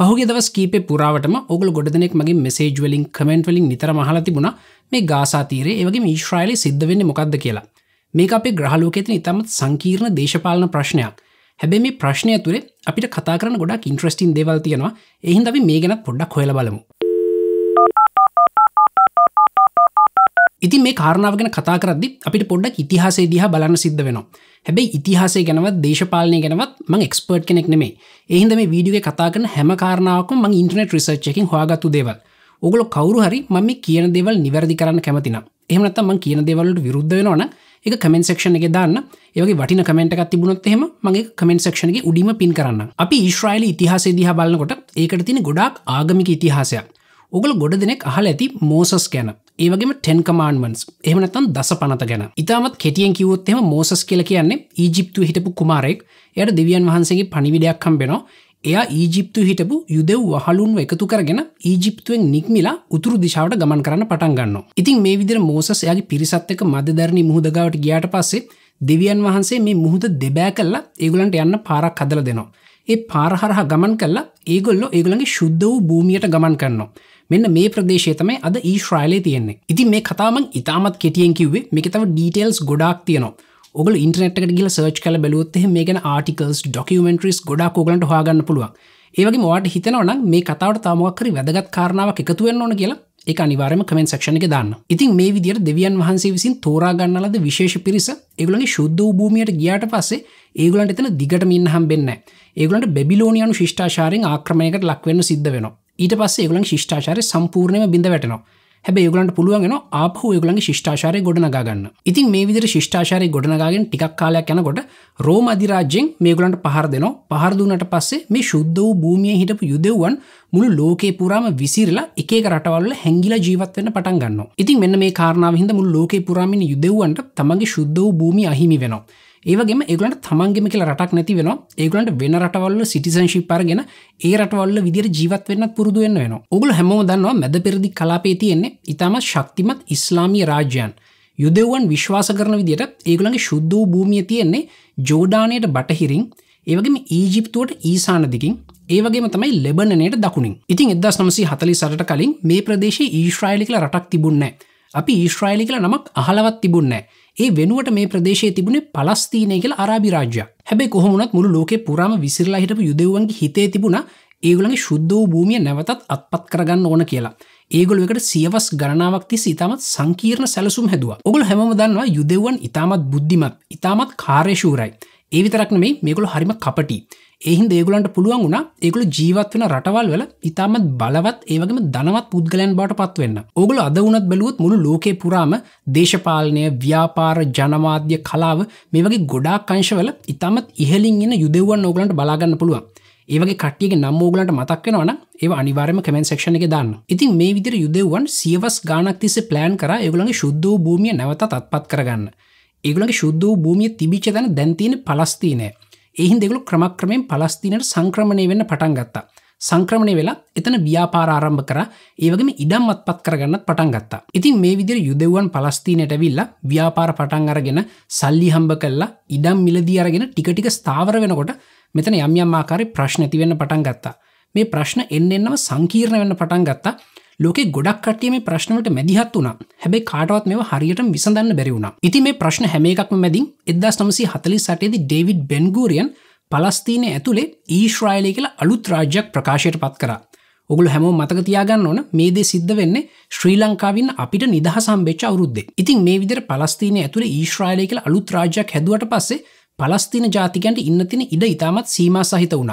පහුගේ දවස් කීපේ පුරාවටම ඔගල ගොඩනෙක් මගේ මෙසේජ්වලින් කමෙන්ට්වලින් නිතර මහලා තිබුණ මේ ගාසාතීරය ඒවගේ ඊශ්‍රයිලි සිද්ධ වෙන්න මොකක්ද කියලා මේ අපේ ග්‍රහලෝකෙතන ඉතාමත් සංකීර්ණ දේශපාලන ප්‍රශ්නයක් හැබැ මේ ප්‍රශ්නය තුරේ අපිට කතා කරන ගොඩක් ඉන්ට්‍රස්ටින් දේවල් තියෙනවා එහින්දවි මේ ගැන පොඩ්ඩක් හොල බලමු ඉතින් මේ කාරණාවගෙන කතා කරදදි අපිට පොඩ්ඩක් ඉතිහාසේ දිහ බලන්න සිද්ධ වෙනවා හැබැයි ඉතිහාසේ ගැනවත් දේශපාලනය ගැනවත් මං එක්ස්පර්ට් කෙනෙක් නෙමේ එහින්ද මේ වීඩියගේ කතා කරන හැම කාරණාවක මං ඉන්ටනෙට රිසර්්චකින් හොගත්තු දේව ඔගොල කවරු හරි මම කියන දේවල් නිවැරදි කරන්න කැමතින එහමනත් මං කියන දේවල්ට විරුද්ධ වෙනවන එක කමෙන්ට සක්ෂණ එක දාන්න ඒගේ වටින කමෙන්ටක් තිබුණොත් එහෙම මගේ කමෙන්ට සක්ෂණගේ උඩීම පින් කරන්න අපි ඉශ්‍රයිල ඉතිහාසේ දිහ බලන්නකොට ඒකට තින ගොඩක් ආගමික ඉතිහාසයක් ඔගල ගොඩ දෙනෙක් අහල ඇති මෝසස් ගැන ඒවගේ ටන් කමාන්මන්ස් එහමනතන් දස පනත ගැන ඉතාමත් කෙටියෙන් කිවොත් එම මෝසස් කියල කියන්නේ ඊජිප්තු හිටපු කුමාරෙක් එයට දෙවියන් වහන්සේගේ පනිවිඩයක් හම්බෙනවා එයා ඊජිප්තු හිටපු යුදෙව් වහලුන්ව එකතු කරගෙන ඊජිප්තුවෙන් නික්මිලා උතුරු දිශාවට ගමන් කරන්න පටන්ගන්න. ඉතින් මේ විදිර මෝසයාගේ පිරිසත්ක මධදරණ මුහදගාවට ගියාට පස්සේ දෙවියන් වහන්සේ මේ මුහුද දෙබෑ කල්ලා ඒගුලන්ට යන්න පාරක් හදල දෙනවා. ඒ පාරහරහ ගමන් කල්ලා ඒගොල්ලො ඒගොළගේ ශුද්ධ වූ භූමියයට ගමන් කරනවා. මෙන්න මේ ප්‍රදේශයතම අද ඊශ්‍රයිලය තියෙන්නේ ඉතින් මේ කතාමන් ඉතාමත් කෙටියෙන් කිව්වේ මේක තව ඩීටේල්ස් ගොඩක් තියනවා ඔගල ඉන්ටනෙට්කට ගිල සර්ච් කල බැලුවොත් මේ ගැන ආටිකල්ස් ඩොකියමෙන්ටරිස් ගොඩක් ඔගලට හොයාගන්න පුළුවන් ඒවගේ මවාට හිතනවනම් මේ කතාවට තාමක්කරි වැදගත් කාරණාවක් එකතුවෙන්න ඕන කියලා එක අනිවාරම කමෙන් සක්ෂණ එක දන්න ඉතින් මේ විදිර දෙවියන් වහන්සේ විසින් තෝරාගන්නලද විශේෂ පිරිස ඒගලගේ ශුද්ධ භූමියයට ගියාට පස්සේ ඒගලන්ට එතන දිගට මින් හම්බෙන්න ඒගලට බැබිලෝනියනු ශිෂ්ඨාශාරෙන් ආක්‍රමයකට ලක්වෙන්න සිද්ධ වෙනවා ඊට පස්ස ගලන් ශිෂ්ාචාරය සම්පූර්ණය බිඳ වැටනවා හැබ ගලන්ට පුළුවන්ගෙන අපහ ගලන් ශිෂ්ාචාරය ගොඩනගන්න ඉතින් මේ විදිර ශිෂ්ාචාරය ගොඩනගාගෙන් ටික් කාලයක් යනකොට රෝම අධිරාජ්‍යෙන් මේගලන්ට පහර දෙනවා පහරදුනට පස්සේ මේ ශුද්ධ වූ භූමිය හිටපු යුදෙව්වන් මුළු ලෝකේ පුරාම විසිරලා එක රටවල්ල හැංගිලා ජීවත්වෙන පටන් ගන්න ඉතින් මෙන්න මේ කාරණාවහිද මුල් ලෝකේ පුරාමිණ යුදෙව්වන්ට තමගේ ශුද්ධ වූ භූමි අහිමි වෙනවා ඒවගේ ඒගලට තමන්ගෙම කියල රටක් නැති වෙන ඒගලන්ට වෙන රටවල්ල සිටිසංශි පාරගෙන ඒ රටවල්ල විදිර ජීවත් වෙන්න පුරදුවෙන්න්න වෙන ඔගුල හැමෝ දන්නවා මැද පෙරදි කලාපේ තියෙන්නේ ඉතාමත් ශක්තිමත් ඉස්ලාමී රාජ්‍යයන් යුදෙවන් විශ්වාස කරන විදිට ඒගලගේ ශුද්ධ වූ භූමිය තියෙන්නේ ජෝඩානයට බටහිරින් ඒවගේම ඊජිප්තුවට ඊසාන දිකින් ඒවගේ තමයි ලෙබනයට දකුණින් ඉතින් එදස් නමසි හතලි සට කලින් මේ ප්‍රදේශ ඊශ්‍රයිලිකල රටක් තිබුන්නෑ අපි ඊශ්‍රයිලි කියලා නමක් අහලවත් තිබුන්නෑ ඒ වෙනුවට මේ ප්‍රදේශය තිබුණේ පලස්තීනය කියල අරාබි රාජ්‍ය හැබැ කොහොමත් මුළු ලෝක පුරාම විසිරලා හිටපු යුදවන්ගේ හිතේ තිබුණ ඒගලගේ ශුද්ධෝ භූමිය නැවතත් අත්පත් කරගන්න ඕන කියලා ඒගොල එකට සියවස් ගණනාවක් තිස් ඉතාමත් සංකීර්ණ සැලසුම් හැදවා ඔගොල් හැම දන්නවා යුදෙවන් ඉතාමත් බුද්ධිමත් ඉතාමත් කාර්යශූරයි ඒවිතරක්න මේ මේකුළු හරිම කපටි එහින් දේගුලන්ට පුළුවන් වුණ ඒකුළු ජීවත් වෙන රටවල් වල ඉතාමත් බලවත් ඒවගේම දනවත් පුද්ගලයන් බට පත්වවෙන්න ඕගල අද වුණත් බැලුවත් මුළු ලෝකේ පුරාම දේශපාලනය ව්‍යාපාර ජනමාධ්‍ය කලාව මේ වගේ ගොඩාක් අංශවල ඉතාමත් ඉහලින් එන්න යුදෙවන් ඕගලන්ට බලාගන්න පුළුවන් ඒවගේ කටියගේ නම් ෝගලට මතක්වෙනවන ඒ අනිවාරම කමෙන් සක්ෂණ එක දන්න ඉතින් මේ විදිර යුදෙවන් සියවස් ගානක්තිසේ ප්ලෑන් කර ඒගලගේ ශුද්ධ භූමිය නැවත අත්පත් කරගන්න ඒගලගේ ශුද්ධ වූ භූමිය තිබිච තැන දැන්තින පලස්තිනය එහින් දෙගලු ක්‍රමක්‍රමෙන් පලස්තිනයට සංක්‍රමණය වෙන්න පටන් ගත්තා සංක්‍රමණය වෙලා එතන ව්‍යාපාර ආරම්භ කර ඒවගේම ඉඩම් අත්පත් කරගන්නත් පටන් ගත්තා. ඉතින් මේ විදිර යුදෙවන් පලස්තිනයට විල්ලා ව්‍යාපාර පටන් අරගෙන සල්ලි හම්බ කල්ලා ඉඩම් මිලදී අරගෙන ටිකටික ස්ථාවර වෙනකොට මෙතන යම්යම් ආකාරි ප්‍රශ්න ඇතිවෙන්න පටන් ගත්තා. මේ ප්‍රශ්න එන්න එන්නව සංකීර්ණ වෙන්න පටන් ගත්තා ලෝක ගොඩක් කටිය මේ ප්‍රශ්නට මැදිහත් වුණ හැබයි කාටවත් මෙ හරියට විසඳන්න බැරිවුණ ඉති මේ ප්‍රශ්න හැමක් මැදින් එදස් නමසි හතලි සටේද ඩේවිඩ් බෙන්ගූරියන් පලස්තිීනය ඇතුළේ ඊශ්‍රයිලය කියලා අලුත් රාජ්‍යයක් ප්‍රකාශයට පත් කර ඔගුල හැමෝ මතකතියාගන්න ඕන මේදේ සිද්ධ වෙන්නේ ශ්‍රී ලංකාවන්න අපිට නිදහ සම්බේච අවරුද්ද ඉතින් මේ විදර පලස්තිීනය ඇතුළ ඊශ්‍රයිලය කියල අලුත් රාජ්‍යයක් හැදුවට පස්සේ පලස්තින ජාතිකන්ට ඉන්නතින ඉඩ ඉතාමත් සීම සහිත වුණ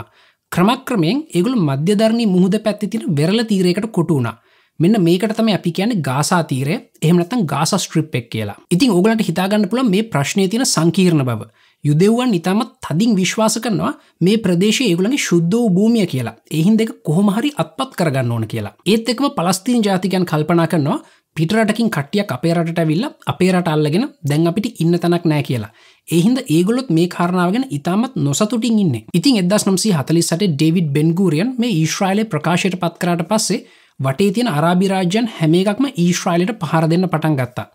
ක්‍රමක්‍රමයෙන් ඒගුල් මධ්‍යධරණ මුහද පැත්තිතින වෙරල තීරයකට කොටුුණා මෙන්න මේකට තම අපි කියන ගාසා තීරය එහමනත්තන් ගාස ස්ට්‍රිප් එක් කියලා ඉතින් ඕගලට හිතාගන්න පුළ මේ ප්‍රශ්නය තින සංකීර්ණ බව යුදෙව්වන් ඉතාමත් තදින් විශ්වාස කරනවා මේ ප්‍රදේශය ඒගුලගේ ශුද්ධෝ භූමිය කියලා එහින් දෙක කොහොමහරි අත්පත් කරගන්න ඕන කියලා ඒත් එකම පලස්තිීන් ජාතිකයන් කල්පනා කරනවා පිටරටකින් කට්ටියක් අපේ රට විල්ල අපේ රට අල්ලගෙන දැන් අපිට ඉන්න තැනක් නෑ කියලා. එහින්ද ඒගොලොත් මේ කාරණාවගෙන ඉතාමත් නොසතුටින් ඉන්න ඉතින් එදස් නම්සේ හතලිසට ඩෙවිඩ් බෙන්ගූරියන් මේ ඊශ්‍රයිලය ප්‍රකාශයට පත්කරට පස්සේ වටේ තින අරාබිරාජ්‍යන් හැම එකක්ම ඊශ්‍රයිලට පහර දෙන්න පටන් ගත්තා.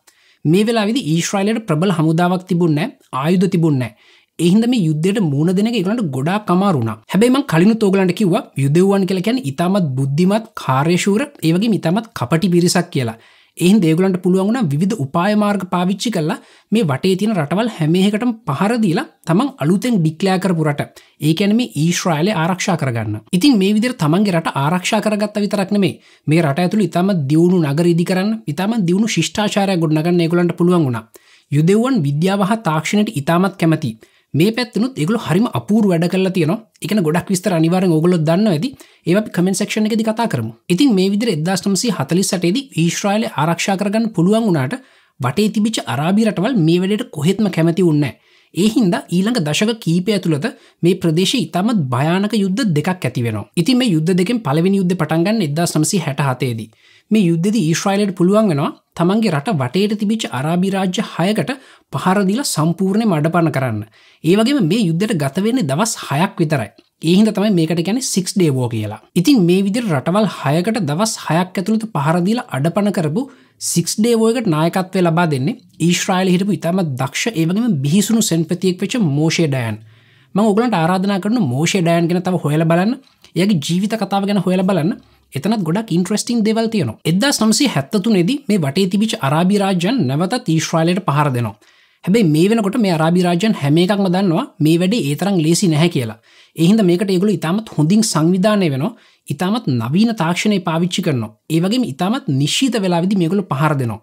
මේ වෙලා විදි ඊශ්‍රයිලයට ප්‍රබල හමුදාවක් තිබුන්න ආයුධ තිබුන්න. එහින්දම යුද්ධයට මූුණ දෙන එකලට ගොඩා කමාරුණ හැබයිම කලින් තෝගලට කිව යුදෙවන් කලකැන ඉතාමත් බුද්ධිමත් කාර්යශූර ඒවගේ ඉතාමත් කපටි පිරිසක් කියලා එහින් දේගලන්ට පුළුවන්ුණ විධ උපායමාර්ග පාවිච්චි කරලා මේ වටේ තියෙන රටවල් හැමේකට පහරදීලා තමන් අලුතෙන් ඩික්ලෑ කරපුරට ඒකැනම ඊශ්‍රයිලය ආරක්ෂා කරගන්න ඉතින් මේ විදිර තමන්ගේ රට ආරක්ෂා කරගත්ත විතරක්න මේ මේ රට ඇතුළ ඉතාම දියුණු නගරරිදි කරන්න ඉතාම දියුණු ශිෂ්ාචාරය ගොඩ්නගන්න ඒගලන්ට පුළුවන් වුණා යුදෙවන් විද්‍යාවහ තාක්ෂණයට ඉතාමත් කැමති මේ පැත්තුනුත් ඒගොල හරිම අපූර් වැඩ කරලා තියෙන එක ගොඩක් විස්තර අනිවාර ඔගොල දන්න ඇති ඒ කමෙන්ක්ෂණ එකදි කතා කරම ඉතින් මේ විදිර එදදාස්ටමසි හතලිසටේද ඊශ්‍රයිල ආරක්ෂා කරගන්න පුළුවන් වුණට වටේ තිබිච අරාබිරටවල් මේ වැඩට කොහෙත්ම කැමති උන්න ඒහින්ද ඊළඟ දශක කීපය ඇතුළත මේ ප්‍රදේශ ඉතාමත් භයානක යුද්ධ දෙකක් ඇතිවෙන ඉතින් මේ යුද්ධ දෙකෙන් පලවෙනි යුද්ධ පටන්ගන්න එදදාස්ටමසි හැට හතේදී මේ යුද්ධදි ඊශ්‍රයිලයට පුළුවන් වෙනවා තමන්ගේ රට වටේට තිබිච් අරාබිරාජ්‍ය හයකට පහරදිල සම්පූර්ණය මඩපන කරන්න. ඒවගේ මේ යුද්ධට ගතවෙන්නේ දවස් හයක් විතරයි. ඒහින්ද තමයි මේකට ගැන සික්ස් ඩේවෝ කියලා. ඉතින් මේ විදිර රටවල් හයකට දවස් හයක් ඇතුළත පහරදිල අඩපන කරපු සික්ස් ඩේවෝයකට නායකත්වය ලබා දෙන්නේ ඊශ්‍රයිල හිටපු ඉතාම දක්ෂ ඒවගේම බිහිසුණු සැන්පතියෙක් වෙච මෝෂේ ඩයන්. මං ඔගලන්ට ආරාධනා කරන මෝෂේ ඩයන් ගෙන තව හොයල බලන්න ඒගේ ජීවිත කතාව ගැන හොයල බලන්න එතනත් ගොඩක් ඉන්ට්‍රස්ටිං දෙවල් තියනවා එදස් නම්සේ හැත්තතුනෙද මේ වටේ තිබිච අරාබිරාජන් නැවතත් ඊශ්‍රයිලයට පහර දෙනවා හැබැයි මේ වෙනකොට මේ අරාබිරාජන් හැම එකක්ම දන්නවා මේ වැඩේ ඒතරම් ලේසි නැහැ කියලා එහින්ද මේකට ඒගොලු ඉතාමත් හොඳින් සංවිධානය වෙන ඉතාමත් නවීන තාක්ෂණය පාවිච්චි කරනවා ඒවගේ ඉතාමත් නිශ්ීත වෙලාවිදි මේගොලු පහර දෙනවා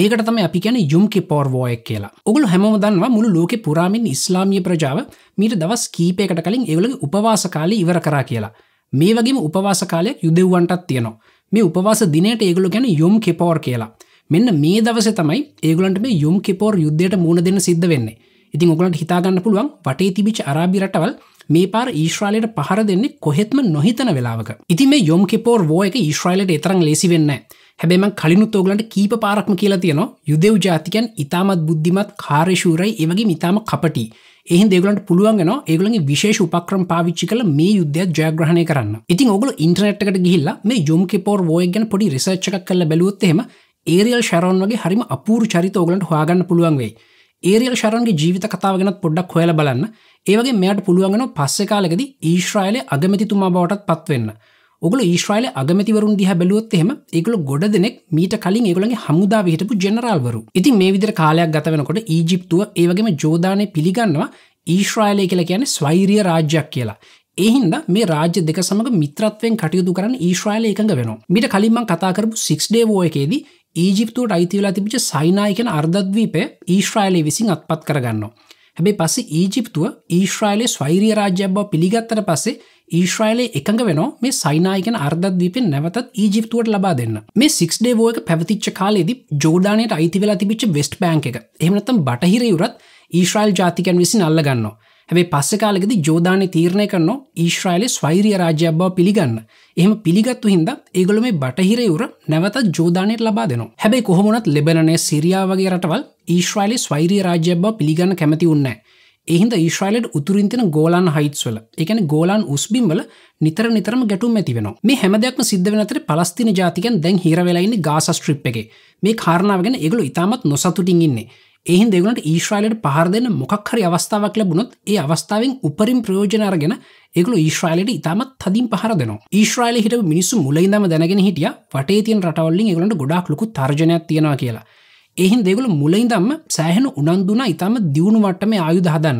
මේකට තම අපි කියන යුම්කි පෝර්වෝයක් කියලා ඔගුල හැම දන්නවා මුළු ලෝකෙ පුරාමින් ඉස්ලාමිය ප්‍රජාව මීට දවස් කීපයකට කලින් ඒවලගේ උපවාසකාලි ඉවර කරා කියලා මේ වගේ උපවාස කාලයක් යුදෙව්වන්ටත් තියෙනවා මේ උපවාස දිනයට ඒගොලු ගැන යොම් කෙපෝර් කියලා මෙන්න මේ දවස තමයි ඒගලන්ට මේ යොම් කෙපෝර් යුද්ධයට මුණ දෙන්න සිද්ධ වෙන්නේ ඉතින් ඔගලන්ට හිතාගන්න පුළුවන් වටේ තිබිච් අරාබි රටවල් මේ පාර ඊශ්‍රාලයට පහර දෙන්නේ කොහෙත්ම නොහිතන වෙලාවක ඉති මේ යොම් කෙපෝර් වෝ එක ඊශ්‍රාලයට එතරම් ලෙසි වෙන්නේ හැබැම කලිනුත් ඔගලන්ට කීප පාරක්ම කියලා තියෙනවා යුදෙව් ජාතිකයන් ඉතාමත් බුද්ධිමත් කාර්යශූරයි ඒවගේ ඉතාම කපටි එහි දෙගලන්ට පුළුවන්ගෙන ඒගලගේ විශේෂ උපක්‍රම් පාවිච්චි කළ මේ යුද්ධයක් ජයග්‍රහණය කරන්න ඉතින් ඔගල ඉන්ටනට්කට ගිහිල්ලා මේ යොම් කෙපෝර් ෝයගන් පොඩි රිසච්චක් කල බැලුවත්තෙම ඒරියල් ශරන් වගේ හරිම අපූර් චරිත ඔගලට හොයාගන්න පුළුවන්වෙයි ඒරියල් ශරන්ගේ ජීවිත කතාවගෙනත් පොඩ්ඩක් හොයල බලන්න ඒවගේ මෙයට පුළුවන්ගෙන පස්සෙ කාලෙකද ඊශ්‍රයිල අගමැතිතුමා බවටත් පත්වෙන්න ඔගල ඊශ්‍රයිල අගමතිවරුන් දිහ බැලුවොත්තෙම එකල ගොඩ දෙනෙක් මීට කලින් ඒගලගේ හමුදා විහිටපු ජෙනරල්වරු ඉතින් මේ විදර කාලයක් ගත වෙනකොට ඊජිප්තුව ඒවගේම ජෝධානය පිළිගන්නවා ඊශ්‍රයිලය කියලා කියන ස්වෛරිය රාජ්‍යයක් කියලා එහින්ද මේ රාජ්‍ය දෙක සමඟ මිත්‍රත්වයෙන් කටයුතු කරන්න ඊශ්‍රයිල එකඟ වෙන මිට කලින්ම කතාකරපු සික්ස්ඩේ ෝයකේදී ඊජිප්තුවට අයිතිවලා තිබිච සයිනායකන අර්ධද්වීපය ඊශ්‍රයිලය විසින් අත්පත් කරගන්න. හැබේ පස්සේ ඊජිප්තුව ඊශ්‍රයිලය ස්වෛරිය රාජ්‍යබව පිළිගත්තර පස්සේ ඊශ්‍රයිලේ එකඟ වෙන මේ සයිනායගෙන් අර්ධද්දීපෙන් නැවතත් ඊජිප්තුවට ලබා දෙන්න මේ සික්ස්ඩේ ෝයක පැවතිච්ච කාලෙදි ජෝඩානයට අයිති වෙලා තිබිච්ච වෙස්ට බෑන්ක එක එමනත්තම් බටහිරයුරත් ඊශ්‍රයිල් ජාතිකන් විසින් අල්ලගන්න හැබේ පස්සෙ කාලෙද ජෝධානය තීරණය කරන ඊශ්‍රයිලේ ස්වෛරිය රාජ්‍ය බව පිළිගන්න එහම පිළිගත්තු හින්ද ඒගොල මේ බටහිරයුර නැවත ජෝධානයට ලබා දෙනවා හැබැයි කොහොමනත් ලෙබනය සිරියා වගේ රටවල් ඊශ්‍රයිලේ ස්වෛරිය රාජ්‍ය බව පිළිගන්න කැමති උන්නෑ එහින්ද ඊශ්‍රයිලට උතුරින් තින ගෝලන් හයිත්ස්වල එකන ගෝලන් උස්බිම්වල නිතර නිතරම ගැටුම් ඇතිවෙන මේ හැමදයක්ම සිද්ධ වෙනතර පලස්තින ජාතිකන් දැන් හිරවෙලයින්න ගාස ස්ට්‍රිප් එක මේ කාරණාවගෙන එගලු ඉතාමත් නොසතුටින් ඉන්නේ එහින් දෙගුණට ඊශ්‍රයිලට පහර දෙන්න මොකක්හරි අවස්ථාවක් ලැබුණොත් ඒ අවස්ථාවෙන් උපරින් ප්‍රයෝජනාරගෙන එකගල ඊශ්‍රයිලට ඉතාමත් තදින් පහර දෙන ඊශ්‍රයිල හිට මිනිස්සු මුලයිදම දැනගෙන හිටිය වටේ තියන් රටවල්ලින් එගලට ගොඩක් ලොකු තර්ජනයක් තියෙනවා කියලා එහින් දෙගුල මුලයි දම්ම සෑහෙන උනන්දුනා ඉතාම දියුණු මට්ටම ආයුධ හදන්න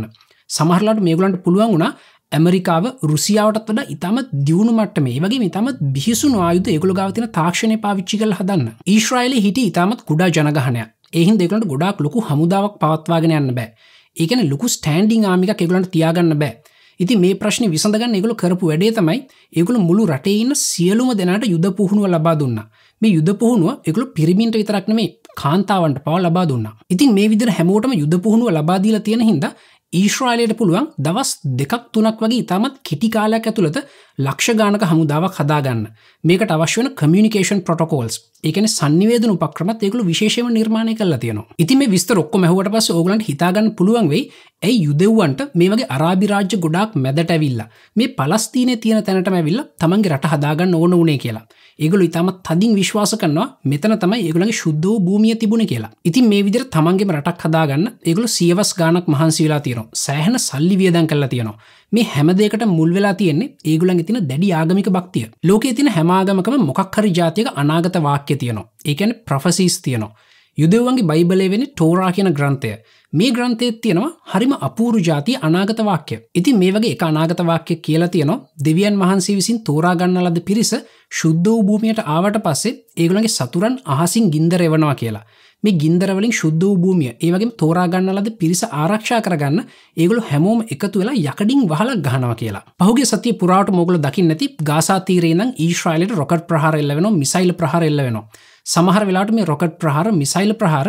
සමහරලාට මේගුලන්ට පුළුවන් වුණා ඇමරිකාව රුසියාවටත් වඩ ඉතාම දියුණු මට්ටම වගේ ඉතාමත් බිහිසුන් ආයුධ එකගුල ගවතින තාක්ෂණය පාවිච්චි කල් හදන්න ඊශ්‍රයිල හිට ඉතාමත් කුඩා ජනගහනය එහින් දෙකට ගොඩක් ලොකු හමුදාවක් පවත්වාගෙන යන්න බෑ ඒකන ලොකු ස්ටන්ඩිං ආමික එකගලන්ට තියාගන්න බෑ ඉති මේ ප්‍රශ්න විසඳගන්න එකගොල කරපු වැඩේ තමයි ඒගුල මුළු රටේඉන්න සියලුම දෙනට යුද පුහුණුව ලබා දුන්නා මේ යුද පුහුණුව එකළු පිරිමින්ට විතරක්න මේ කාන්තාවන්ට පව ලබා දුන්නා ඉතින් මේ විදිර හැමෝටම යුද පුහුණුව ලබාදීල තියෙන හිද ඊශ්‍රායිලයට පුළුවන් දවස් දෙකක් තුනක් වගේ ඉතාමත් කෙටි කාලයක් ඇතුළත ලක්ෂ ගානක හමුදාවක් හදාගන්න මේකට අවශ්‍ය වන කමියනිකේෂන් පොටකෝල්ස් ඒකන සන්නිවේද උපක්‍රමත් ඒකළු විශේෂම නිර්මාණය කල තියෙනවා ඉති මේ විස්තරොක්කො මැහවට පස ඕගලන්ට හිතාගන්න පුළුවන් වෙයි ඇයි යුදෙව්වන්ට මේ වගේ අරාබිරාජ්‍ය ගොඩක් මැදට ඇවිල්ලා මේ පලස්තිීනය තියෙන තැනට මැවිල්ල තමන්ගේ රට හදාගන්න ඕන උනේ කියලා ඒගොලු ඉතාමත් තදින් විශ්වාස කරනවා මෙතන තමයි ඒගොලගේ ශුද්ධ භූමිය තිබුණ කියලා ඉතින් මේ විදිර තමන්ගේ රටක් හදාගන්න ඒගොලු සියවස් ගානක් මහන්සි වෙලා තියෙනවා සෑහන සල්ලි වියදන් කරලා තියෙනවා මේ හැමදේකට මුල් වෙලා තියෙන්නේ ඒගොලන් තින දැඩි ආගමික භක්තිය ලෝකයේ තින හැමාගමකම මොකක් හරි ජාතියක අනාගත වාක්‍ය තියෙනවා ඒකැන ප්‍රෆසිස් තියෙනවා යුදෙවන්ගේ බයිබලේ වෙන ටෝරා කියන ග්‍රන්ථය මේ ග්‍රන්ථයත් තියෙනවා හරිම අපූරු ජාති අනාගතවාක්‍ය ඉති මේ වගේ එක අනාගතවාක්‍ය කියලා තියනවා දෙවියන් වහන්සේ විසින් තෝරාගන්නලද පිරිස ශුද්ධ වූ භූමියයට ආවට පස්සේ ඒගුලගේ සතුරන් අහසින් ගින්දරෙවනවා කියලා මේ ගින්දරවලින් ශුද්ධ වූ භූමිය ඒවගේ තෝරාගන්නලද පිරිස ආරක්ෂා කරගන්න ඒගොලු හැමෝම එකතු වෙලා යකඩින් වහලක් ගහනවා කියලා පහුගේ සතිය පුරාට මොගල දකින්න නැති ගාසාතීරේ නම් ඊශ්‍රයිලට රොකට් ප්‍රහාරෙල්ල වෙන මිසයිල් ප්‍රහාරෙල්ල වෙනවා සමහර වෙලාට මේ රොකට් ප්‍රහාර මිසයිල් ප්‍රහාර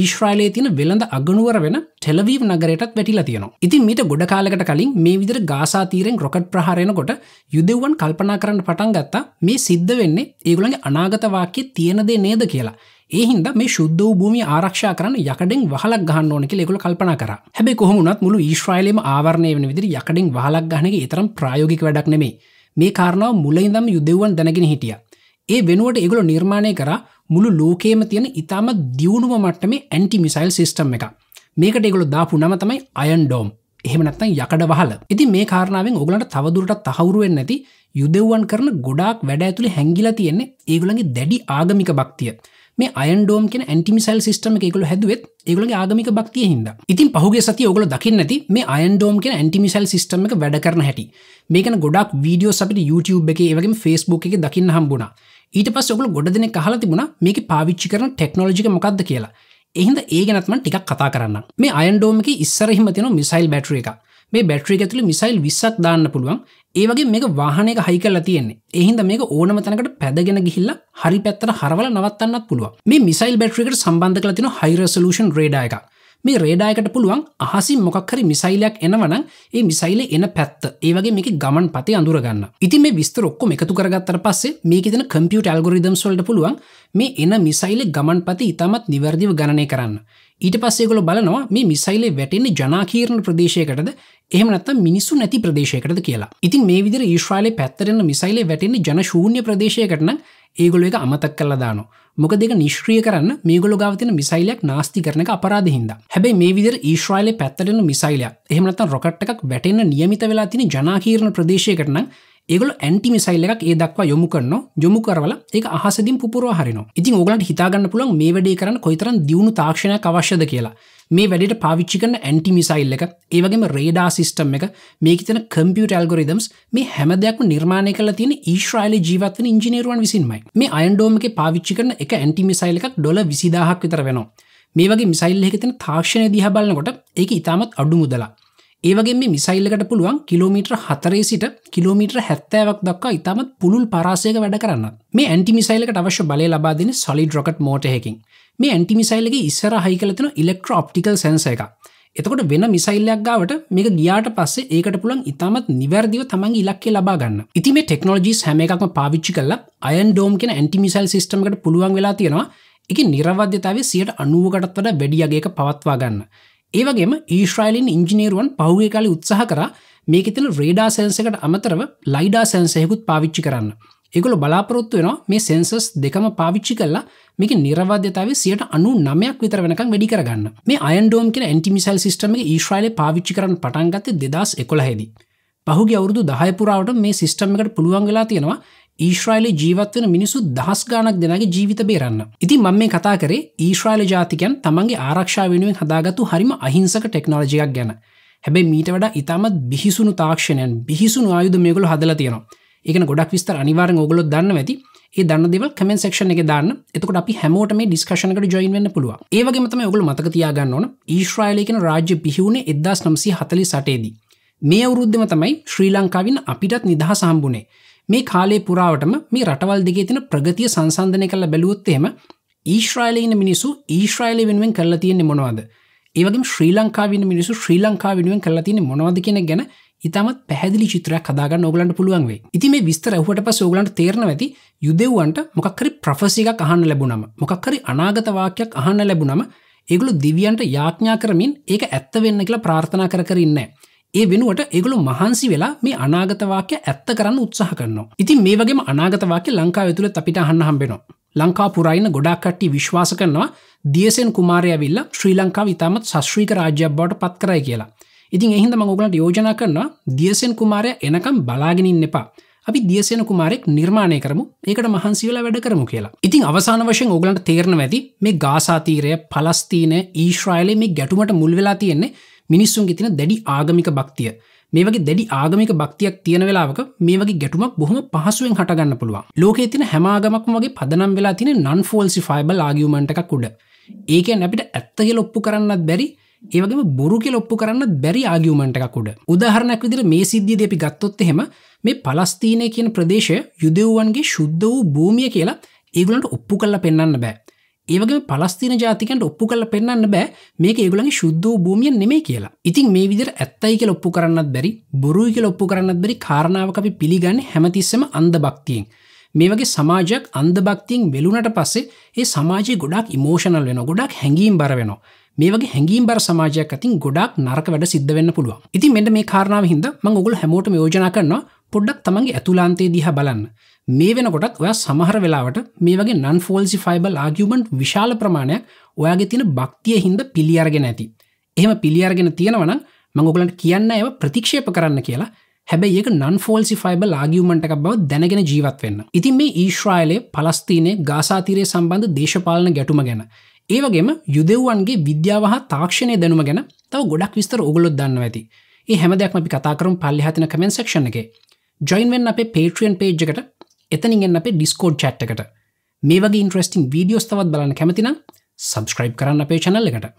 ඊශ්‍රයිලේ තින වෙළඳ අගනුවර වෙන ටෙලවීව නගරයටත් වැටිලා තියෙනවා. ඉතින් මීට ගොඩ කාලකට කලින් මේ විදිර ගාසා තීරෙන් රොකට් ප්‍රහාරයනකොට යුදෙව්වන් කල්පනා කරන්න පටන් ගත්තා මේ සිද්ධ වෙන්නේ ඒගුළගේ අනාගතවාක්‍ය තියෙනදේ නේද කියලා. ඒහින්ද මේ ශුද්ධ භූමි ආරක්ෂා කරන යකඩෙන් වහලක් ගහන්න ඕනක ලෙකුල කල්පනා කර හැබැ කොහොමුණත් මුළු ඊශ්‍රයිලම ආවරණය වෙන විදිරි යකඩින් වහලක් ගහනගේ තරම් ප්‍රායෝගික වැඩක් නෙමේ. මේ කාරණාව මුලයිදම් යුදෙවන් දැනගෙන හිටියා. ඒ වෙනුවට ඒගොල නිර්මාණය කර මුළු ලෝකේම තියෙන ඉතාම දියුණුව මට්ටම ඇන්ටි මිසයිල් සිිස්ටම් එක මේකට ඒගොල දාපු නම තමයි අයන් ඩෝම් එහෙමනත්තන් යකඩ වහල ඉති මේ කාරණාවෙන් ඔගලට තවදුරට තහවුරුවෙන් නැති යුදෙව්වන් කරන ගොඩක් වැඩ ඇතුළි හැංගිලා තියෙන්නේ ඒගොලගේ දැඩි ආගමික භක්තිය මේ අයන්ඩෝම් කියෙන ඇන්ටිමිසයිල් සිිටම එකකු හැදුවත් ඒගලගේ ආගමික භක්තිය හිද ඉතින් පහුගේ සති ඔගල දකි නැති මේ අයන්ඩෝම් කියෙන ඇන්ටිමිසයිල් සිිටම එක වැඩ කරන හැටි මේකන ගොඩක් වීඩියෝ අපට YouTube එක ඒවගේ ෆස්බුක් එක දකින්න හම්බුණා ඊට පස් ඔගල ගොඩ දෙන කහල තිබුණ මේක පාවිච්චි කරන ටෙක්නෝජික මොකක්ද කියලා එහිද ඒ ගැනත්ම ටික් කතා කරන්න මේ අයන්ඩෝමක ඉස්සරහිම තින මිසයිල් බැට්‍රිය එක මේ බැට්‍රිය ඇතුළ මිසයිල් විස්සක් දාන්න පුළුවන් ඒවගේ මේක වාහනයක හයිකල්ල තියෙන්නේ එහින්ද මේක ඕනම තැනකට පැදගෙන ගිහිල්ලා හරි පැත්තර හරවල නවත්තන්නත් පුළුව මේ මිසයිල් බැට්‍රිකට සම්බන්ධ කලතින හයිරසලූෂන් රේඩා එකක් මේ රේඩායකට පුළුවන් අහසි මොකක්හරි මිසයිලයක් එනවනං ඒ මිසයිල එන පැත්ත ඒවගේ මේ ගමන් පතේ අඳුරගන්න ඉති මේ විස්තරොක්කො එකතු කරගත්තර පස්සේ මේක තන කම්පියුට ඇල්ගොරිදම් සොල්ට පුළුවන් මේ එන මිසයිල ගමන් පති ඉතාමත් නිවැරදිව ගණනය කරන්න ඊට පස්සේකොල බලනවා මේ මිසයිල වැටෙන්නේ ජනාකීරණ ප්‍රදේශයකටද එහමනත් මිනිස්සු නැති ප්‍රදේශයකටද කියලා ඉතින් මේ විදිර ඊශ්‍රයිල පැත්තරන්න මිසයිල වැටෙන්නේ ජනශූන්‍ය ප්‍රදේශයකටන ඒගොල එක අමතක් කල දාන මොක දෙක නිශ්්‍රිය කරන්න මේගොල ගවතින මිසයිලයක් නාස්ති කරන අපරාධ හිද හැබයි මේ විදර ඊශ්‍රයිල පැත්තරෙන මිසයිලයක් එහමනත රොකට්ටක් වැටෙන නියමිත වෙලා තින ජනාකීරණ ප්‍රදේශය කරන ඒගොල ඇන්ටිමිසයිල් එකක් ඒ දක්වා යොමු කරන යොමු කරවල ඒ අහසදින් පුරෝ හරින ඉතින් ඔගලට හිතාගන්න පුළන් මේ වැඩේ කරන කොයිතරන් දියුණු තාක්ෂණය අවශ්‍යද කියලා මේ වැඩට පාවිච්චි කරන ඇන්ටිමිසයිල් එක ඒවගේම රේඩා සිිස්ටම් එක මේකතන කම්පියට ඇල්ගොරිදම්ස් මේ හැමදයක් නිර්මාණය කල තියෙන ඊශ්‍රයිල ජීවත්වන ඉංජිනේරුවන් විසින්මයි මේ අයන්ඩෝම එක පාවිච්චි කරන එක ඇන්ටිමිසයිල් එකක් ඩොල විසිදාහක් විතර වෙනවා මේ වගේ මිසයිල් එකතන තාක්ෂණය දිහබලනකොට ඒක ඉතාමත් අඩු මුදලා ඒවගේ මිසයිල්ලකට පුළුවන් කිලෝමීට්‍ර හතරේ සිට කිලෝමීට්‍ර හැත්තෑවක් දක්වා ඉතාමත් පුළුල් පරාසයක වැඩ කරන්න මේ ඇන්ටිමිසයිලකට අවශ්‍ය බලය ලබාදෙන සොලිඩ රොකට් මෝටහකින් මේ ඇන්ටිමිසයිල්ලගේ ඉස්සර හයිකලතින ඉලෙක්ට්‍ර ඔප්ටිකල් සැන්ස එක එතකොට වෙන මිසයිල්ලයක් ගාවට මේක ගියාට පස්සේ ඒකට පුළන් ඉතාමත් නිවැරදිව තමන් ඉලක්කේ ලබා ගන්න ඉතිම ටෙක්නෝජිස් හැම එකක්ම පාවිච්චි කල්ලා අයන් ඩෝම් කියෙන ඇන්ටිමිසයිල් සිස්ටමකට පුළුවන් වෙලා තියෙනවා එක නිරවද්‍යතාවේ සියට අනුවකටත් වඩ වැඩියගේක පවත්වා ගන්න ඒවගේම ඊශ්‍රයිලින් ඉංජිනේරුවන් පහුගේ කාලි උත්සාහ කර මේක තින රේඩා සැන්සකට අමතරව ලයිඩා සැන්සයකුත් පාවිච්චි කරන්න. එකගොල බලාපොරොත්තු වෙන මේ සෙන්සස් දෙකම පාවිච්චි කල්ලා මේක නිරවාද්‍යතාව සියට අනු නමයක් විතර වෙනකම් වැඩි කරගන්න මේ අයන්ඩෝම් කියෙන ඇන්ටිමිසල් සිස්ටම ඊශ්‍රයිල පාවිච්චි කරන පටන්ගත දෙදස් එකොළ හෙදී. පහුගේ අවුරදු දහයපුරාවට මේ සිස්ටම් එකට පුළුවන්ගලා තියෙනවා ඊශ්‍රයිල ජීවත්වන මිනිසු දහස් ගානක් දෙනගේ ජීවිත බේරන්න. ඉති මම මේ කතා කරේ ඊශ්‍රයිල ජාතිකයන් තමන්ගේ ආරක්ෂා වෙනුවෙන් හදාගතු හරිම අහිංසක ටෙක්නෝජයක් ගැන. හැබැ මීට වඩා ඉතාමත් බිහිසුණු තාක්ෂණයන් බිහිසුණු ආයුධ මේගොල හදලා තියෙනවා ඒකන ගොඩක් විස්තර අනිවාරෙන් ඔගොලො දන්න ඇති ඒ දන්න දෙව කමෙන් සක්ෂණ එක දාන්න එතකට අපි හැමෝට මේ ඩිස්කශනකට ජොයින් වන්න පුළුව ඒවගේ තම ඔගොල මතක තියාගන්න ඕන ඊශ්‍රයිලයකන රාජ්‍ය පිහිවුණේ එදදාස් නම්සි හතලි සටේදී මේ අවුරුද්ධම තමයි ශ්‍රී ලංකාවින් අපිටත් නිදහ සම්බුණේ මේ කාලේ පුරාවටම මේ රටවල් දෙගේ තින ප්‍රගතිය සංසන්ධනය කළ බැලුවොත්තේම ඊශ්‍රයිලයින මිනිසු ඊශ්‍රයිල වෙනුවෙන් කරලා තියෙන්නේ මොනවද ඒවගේ ශ්‍රී ලංකාවෙන මිනිසු ශ්‍රී ලංකා වෙනුවෙන් කරලා තියෙන මොනවද කියෙන ගැන ඉතාමත් පැදිලි චිත්‍රයක් හදාගන්න ඔගලන්ට පුළුවන්වේ ඉති මේ විස්තර හට පස ඔගලන්ට තේරන ඇති යුදෙව්වන්ට මොකක්කරි ප්‍රෆසික අහන්න ලැබුණම මොකක්කරි අනාගතවාක්‍යයක් අහන්න ලැබුණම ඒගුලු දිවියන්ට යාඥා කරමින් ඒක ඇත්ත වෙන්න කියලා ප්‍රාර්ථනා කර කරන්නේ ඒ වෙනුවට ඒගොලු මහන්සි වෙලා මේ අනාගතවාක්‍ය ඇත්ත කරන්න උත්සාහ කරනවා. ඉතින් මේ වගේ අනාගතවාක්‍ය ලංකා ඇතුළ අපිට අහන්න හම්බෙනවා. ලංකා පුරයින ගොඩාක්කට්ටි විශ්වාස කරනවා දියසෙන් කුමාරයවිල්ල ශ්‍රී ලංකා විතාමත් සශ්‍රීක රාජ්‍යයක් බවට පත් කරයි කියලා. ඉතින් එහින්ද මඟගලට යෝජනා කරනවා දියසෙන් කුමාරය එනකම් බලාගෙනින් එපා. අපි දියසෙන කුමාරෙක් නිර්මාණය කරමු ඒකට මහන්සිවල වැඩ කරමු කියලා. ඉතින් අවසාන වශයෙන් ඔගලන්ට තේරණ ඇති මේ ගාසාතීරය පලස්තීනය ඊශ්‍රයිලේ මේ ගැටුමට මුල්වෙලා තියෙන්නේ මිනිස්සුන් ගෙතින දැඩි ආගමික භක්තිය මේ වගේ දැඩි ආගමික භක්තියක් තියෙන වෙලාවක මේ වගේ ගැටුමක් බොහොම පහසුවෙන් හටගන්න පුළුවන් ලෝකේ තින හැමාගමක් වගේ පදනම් වෙලා තින නන් ෆෝල්සි ෆයිබල් ආගියමට එකක් උඩ ඒකෙන් අපිට ඇත්තගේ ලොප්පු කරන්නත් බැරි ඒවගේම බොරු කෙ ලොප්පු කරන්න බැරි ආගියමට එකකුඩ උදාහරණයක් විදිර මේ සිද්ධිය දෙපි ගත්තොත් එහෙම මේ පලස්තීනය කියන ප්‍රදේශය යුදෙව්වන්ගේ ශුද්ධ වූ භූමිය කියලා ඒගලන්ට ඔප්පු කල්ල පෙන්න්න බෑ ඒවගේ පලස්තින ජාතිකන්ට ඔප්පු කල පෙන්න්න බෑ මේක ඒගුලගේ ශුද්ධූ භූමිය නෙමේ කියලා ඉතින් මේ විදිර ඇත්තයි කියල ඔප්පු කරන්නත් බැරි බොරුයි කියල ඔප්පු කරන්නත් බැරි කාරණාව අපි පිළිගන්න හැමතිස්සම අන්ද භක්තියෙන්. මේ වගේ සමාජයක් අන්දභක්තියෙන් වෙලුනට පස්සේ ඒ සමාජය ගොඩක් ඉමෝෂනල් වෙන ගොඩක් හැඟීම් බර වෙන මේ වගේ හැඟීම් බර සමාජයක් අතින් ගොඩක් නරක වැඩ සිද්ධ වෙන්න පුළුවන් ඉතින් මෙට මේ කාරණාව හිද මං ඔගුල් හැමෝට යෝජනා කරන්න පොඩ්ඩක් තමන්ගේ ඇතුලාන්තේ දිහ බලන්න මේ වෙනකොටත් ඔය සමහර වෙලාවට මේ වගේ නන් ෆෝල්සි ෆයිබල් ආගියමන්ට් විශාල ප්‍රමාණයක් ඔයාගේ තියෙන භක්තිය හින්ද පිළියර්ගෙන ඇති. එහෙම පිළියර්ගෙන තියෙනවන මංගොකලට කියන්න ඇව ප්‍රතික්ෂේප කරන්න කියලා හැබැයි ඒක නන් ෆෝල්සි ෆයිබල් ආගියමට එකක් බව දැනගෙන ජීවත් වෙන්න. ඉතින් මේ ඊශ්‍රයිලේ පලස්තිනේ ගාසාතීරය සම්බන්ධ දේශපාලන ගැටුම ගැන. ඒවගේම යුදෙව්වන්ගේ විද්‍යාවහ තාක්ෂණය දැනුම ගැන තව ගොඩක් විස්තර ඔගොලොත් දන්න ඇති. ඒ හැමදයක් අපි කතාකරම් පල්ලිහතින කමෙන්සක්ෂණ එක. ජොයින් වෙන්න අපේ පේට්‍රියන් පේජ්කට එතනිගෙන් අපේ ඩිස්කෝඩ් චට්කට මේ වගේ ඉන්ට්‍රස්ටිං වීඩියෝස් තවත් බලන්න කැමතින සබස්ක්‍රයිබ් කරන්න අපේ චනල්ල එකට